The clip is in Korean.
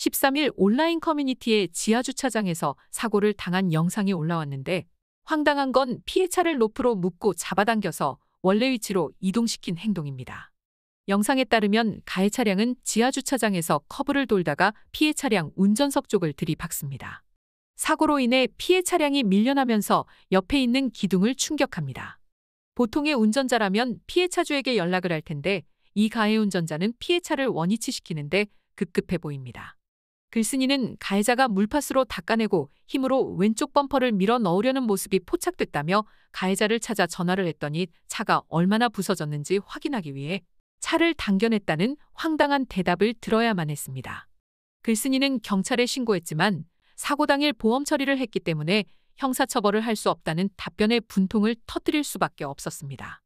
13일 온라인 커뮤니티의 지하주차장에서 사고를 당한 영상이 올라왔는데 황당한 건 피해차를 로프로 묶고 잡아당겨서 원래 위치로 이동시킨 행동입니다. 영상에 따르면 가해 차량은 지하주차장에서 커브를 돌다가 피해 차량 운전석 쪽을 들이박습니다. 사고로 인해 피해 차량이 밀려나면서 옆에 있는 기둥을 충격합니다. 보통의 운전자라면 피해 차주에게 연락을 할 텐데 이 가해 운전자는 피해 차를 원위치시키는데 급급해 보입니다. 글쓴이는 가해자가 물파스로 닦아내고 힘으로 왼쪽 범퍼를 밀어 넣으려는 모습이 포착됐다며 가해자를 찾아 전화를 했더니 차가 얼마나 부서졌는지 확인하기 위해 차를 당겨냈다는 황당한 대답을 들어야만 했습니다. 글쓴이는 경찰에 신고했지만 사고 당일 보험 처리를 했기 때문에 형사처벌을 할 수 없다는 답변에 분통을 터뜨릴 수밖에 없었습니다.